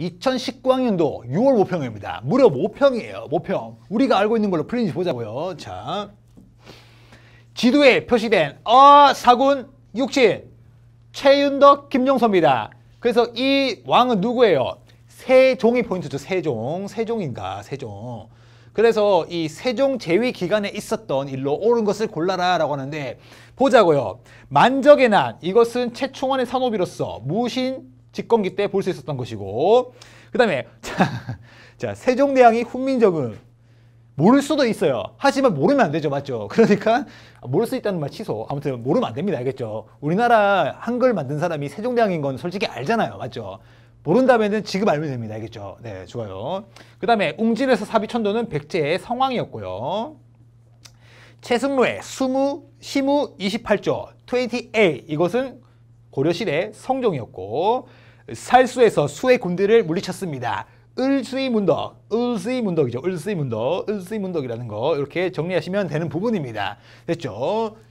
2019학년도 6월 모평입니다. 무려 모평이에요. 모평. 우리가 알고 있는 걸로 풀린지 보자고요. 자, 지도에 표시된 어 사군 육신 최윤덕 김종서입니다. 그래서 이 왕은 누구예요? 세종이 포인트죠. 세종. 세종인가? 세종. 그래서 이 세종 제위 기간에 있었던 일로 옳은 것을 골라라 라고 하는데 보자고요. 만적의 난 이것은 최충원의 산업이로서 무신 집권기 때 볼 수 있었던 것이고 그 다음에 자, 자 세종대왕이 훈민정음 모를 수도 있어요. 하지만 모르면 안 되죠. 맞죠? 그러니까 모를 수 있다는 말 취소. 아무튼 모르면 안 됩니다. 알겠죠? 우리나라 한글 만든 사람이 세종대왕인 건 솔직히 알잖아요. 맞죠? 모른다면은 지금 알면 됩니다. 알겠죠? 네, 좋아요. 그 다음에 웅진에서 사비천도는 백제의 성왕이었고요 최승로의 수무, 시무 28조, 20A 이것은 고려시대 성종이었고 살수에서 수의 군대를 물리쳤습니다. 을수의 문덕, 을수의 문덕이죠. 을수의 문덕, 을수의 문덕이라는 거 이렇게 정리하시면 되는 부분입니다. 됐죠?